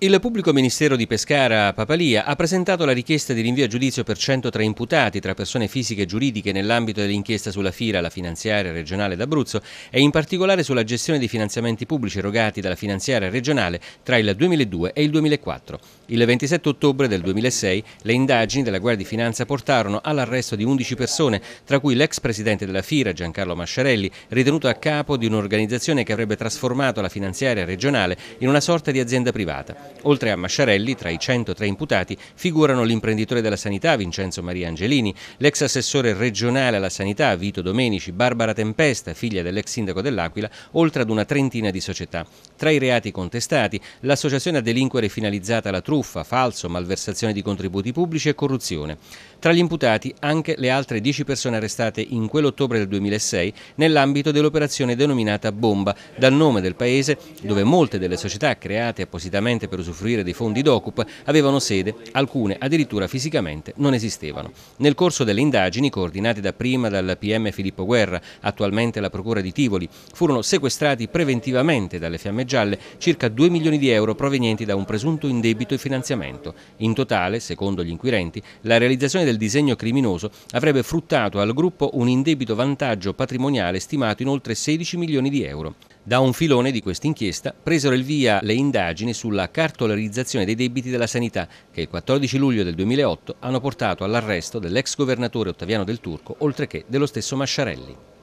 Il pubblico ministero di Pescara Papalia ha presentato la richiesta di rinvio a giudizio per 103 imputati tra persone fisiche e giuridiche nell'ambito dell'inchiesta sulla FIRA, la finanziaria regionale d'Abruzzo e in particolare sulla gestione dei finanziamenti pubblici erogati dalla finanziaria regionale tra il 2002 e il 2004. Il 27 ottobre del 2006 le indagini della Guardia di Finanza portarono all'arresto di 11 persone, tra cui l'ex presidente della FIRA Giancarlo Masciarelli, ritenuto a capo di un'organizzazione che avrebbe trasformato la finanziaria regionale in una sorta di azienda privata. Oltre a Masciarelli, tra i 103 imputati figurano l'imprenditore della sanità Vincenzo Maria Angelini, l'ex assessore regionale alla sanità Vito Domenici, Barbara Tempesta, figlia dell'ex sindaco dell'Aquila, oltre ad una trentina di società. Tra i reati contestati, l'associazione a delinquere finalizzata alla truffa, falso, malversazione di contributi pubblici e corruzione. Tra gli imputati anche le altre 10 persone arrestate in quell'ottobre del 2006 nell'ambito dell'operazione denominata Bomba, dal nome del paese dove molte delle società create appositamente per per usufruire dei fondi DOCUP avevano sede, alcune addirittura fisicamente non esistevano. Nel corso delle indagini, coordinate dapprima dal PM Filippo Guerra, attualmente la Procura di Tivoli, furono sequestrati preventivamente dalle Fiamme Gialle circa 2 milioni di euro provenienti da un presunto indebito e finanziamento. In totale, secondo gli inquirenti, la realizzazione del disegno criminoso avrebbe fruttato al gruppo un indebito vantaggio patrimoniale stimato in oltre 16 milioni di euro. Da un filone di quest'inchiesta presero il via le indagini sulla cartolarizzazione dei debiti della sanità che il 14 luglio del 2008 hanno portato all'arresto dell'ex governatore Ottaviano del Turco oltre che dello stesso Masciarelli.